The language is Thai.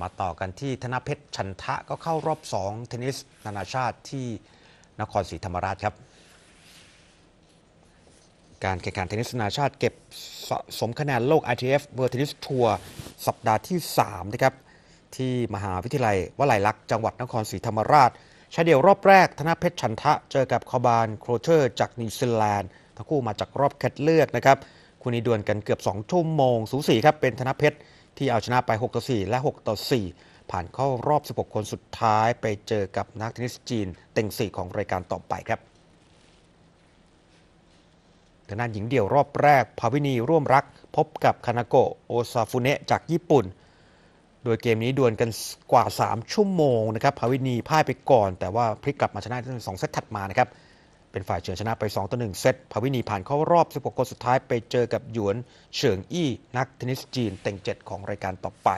มาต่อกันที่ธนเพชรชันทะก็เข้ารอบ 2 เทนนิสนานาชาติที่นครศรีธรรมราชครับการแข่งขันเทนนิส นานาชาติเก็บสสมคะแนนโลก ITF World Tennis Tour สัปดาห์ที่3นะครับที่มหาวิทยาลัยวลัยลักษณ์จังหวัดนครศรีธรรมราชชายเดี่ยวรอบแรกธนเพชรชันทะเจอกับคอบานโครเชอร์จากนิวซีแลนด์ทั้งคู่มาจากรอบคัดเลือกนะครับคุณนีดวลกันเกือบ2ชั่วโมงสูสีครับเป็นธนเพชรที่เอาชนะไป6ต่อ4และ6ต่อ4ผ่านเข้ารอบ 16 คนสุดท้ายไปเจอกับนักเทนนิสจีนเต็ง 4 ของรายการต่อไปครับทางด้านหญิงเดี่ยวรอบแรก ภาวินีร่วมรักพบกับคานาโกโอซาฟุเนะจากญี่ปุ่น โดยเกมนี้ดวลกันกว่า 3 ชั่วโมงนะครับภาวินีพ่ายไปก่อน แต่ว่าพลิกกลับมาชนะในสองเซตถัดมานะครับเป็นฝ่ายเฉินชนะไป2ต่อ 1 เซตภวินีผ่านเข้ารอบ16คนสุดท้ายไปเจอกับหยวนเฉิงอี้นักเทนนิสจีนเต็ง7 ของรายการต่อไป